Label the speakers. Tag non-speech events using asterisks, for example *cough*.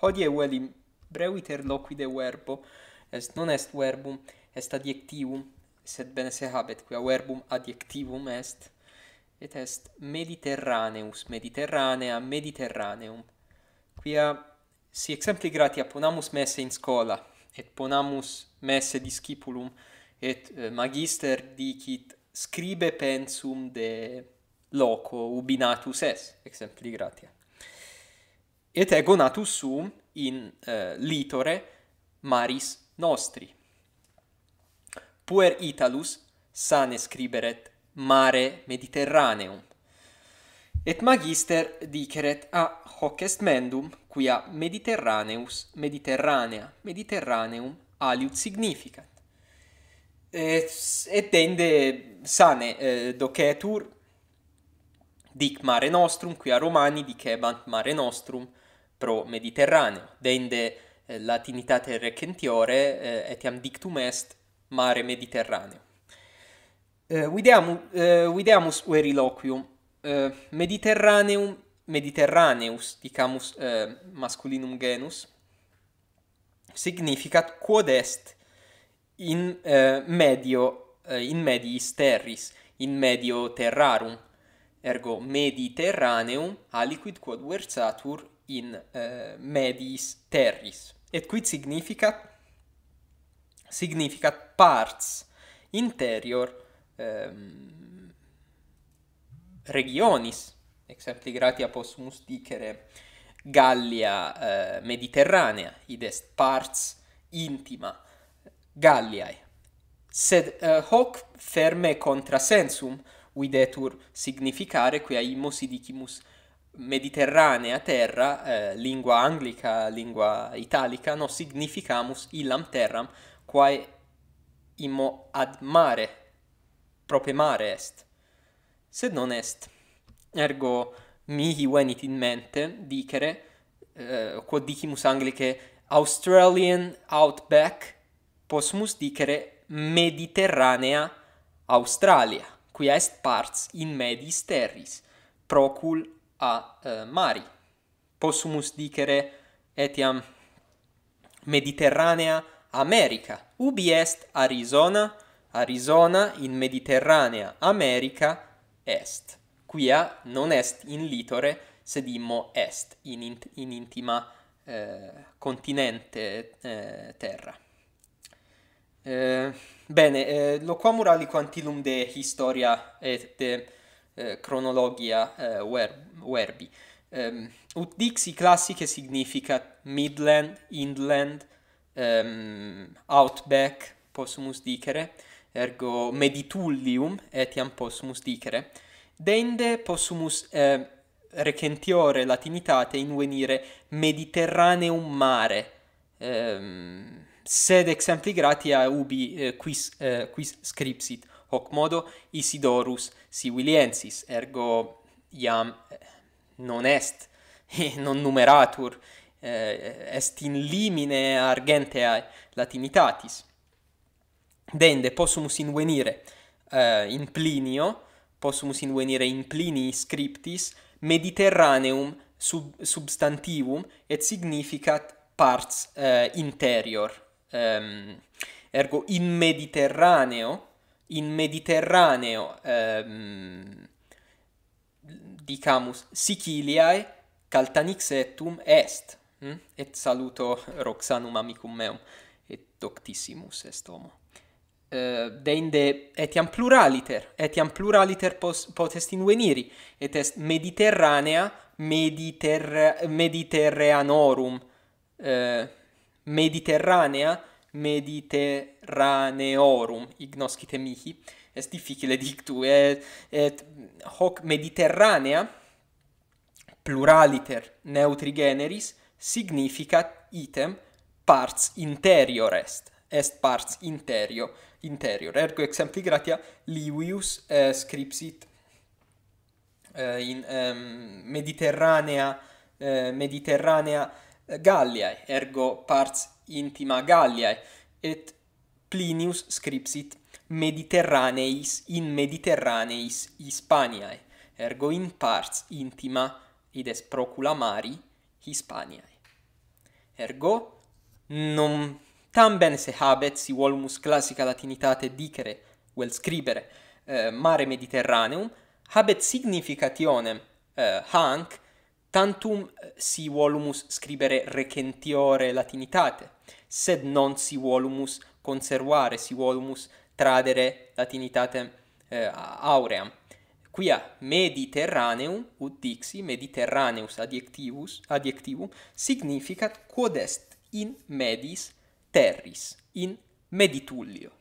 Speaker 1: hodie velim breviter loquide verbo est non est verbum est adjectivum sed bene se habet qui verbum adjectivum est et est mediterraneus mediterranea mediterraneum quia si exempli gratia ponamus messe in scola et ponamus messe discipulum et eh, magister dicit scribe pensum de loco ubinatus es exempli gratia et ego natus sum in eh, litore maris nostri. Puer Italus sane scriberet mare Mediterraneum. Et magister diceret a hoc est mendum quia Mediterraneus Mediterranea Mediterraneum aliut significat. Et, et ende sane eh, docetur dic mare nostrum quia romani dicebant mare nostrum pro mediterraneo deinde eh, latinitate recentiore eh, et iam dictum est mare mediterraneo eh, videamus eh, videamus veri loquium eh, mediterraneum mediterraneus dicamus eh, masculinum genus significat quod est in eh, medio eh, in mediis terris in medio terrarum ergo mediterraneum aliquid quod versatur in uh, eh, medis terris. Et quid significat? Significat parts interior ehm, regionis. Exempli gratia possumus dicere Gallia eh, Mediterranea, id est parts intima Galliae. Sed eh, hoc ferme contrasensum videtur significare quia immo sidicimus mediterranea terra eh, lingua anglica lingua italica no significamus illam terram quae immo ad mare propre mare est sed non est ergo mihi venit in mente dicere eh, quod dicimus anglice australian outback possumus dicere mediterranea australia quia est parts in medis terris procul a eh, mari. Possumus dicere etiam Mediterranea America. Ubi est Arizona? Arizona in Mediterranea America est. Quia non est in litore, sed immo est in, int in intima eh, continente eh, terra. Eh, bene, eh, lo qua murali quantilum de historia et de eh, cronologia eh, verbum verbi. Um, ut dixi classiche significat midland, inland, um, outback, possumus dicere, ergo meditullium, etiam possumus dicere. Dende possumus eh, recentiore latinitate invenire mediterraneum mare, um, sed exempli gratia ubi eh, quis, eh, quis scripsit hoc modo Isidorus Siviliensis, ergo iam... Eh, non est *laughs* non numeratur eh, est in limine argenteae latinitatis dende possumus invenire eh, in Plinio possumus invenire in Plinii scriptis mediterraneum sub substantivum et significat parts eh, interior um, ergo in mediterraneo in mediterraneo um, dicamus Siciliae caltanixetum est. Hm? Et saluto Roxanum amicum meum et doctissimus est homo. Uh, etiam pluraliter, etiam pluraliter pos, potest inveniri, et est mediterranea mediter, mediterreanorum, uh, eh, mediterranea mediterraneorum, ignoscite mihi, est difficile dictu et, et hoc mediterranea pluraliter neutri generis significat item parts interior est est parts interio interior ergo exempli gratia Livius eh, scripsit eh, in mediterranea eh, mediterranea Galliae ergo parts intima Galliae et Plinius scripsit Mediterraneis in Mediterraneis Hispaniae ergo in pars intima id est procula mari Hispaniae ergo non tam bene se habet si volumus classica latinitate dicere vel scribere eh, mare mediterraneum habet significationem eh, hanc tantum eh, si volumus scribere recentiore latinitate sed non si volumus conservare si volumus tradere latinitate eh, aurea quia mediterraneum ut dixi mediterraneus adjectivus adjectivum significat quod est in medis terris in meditullio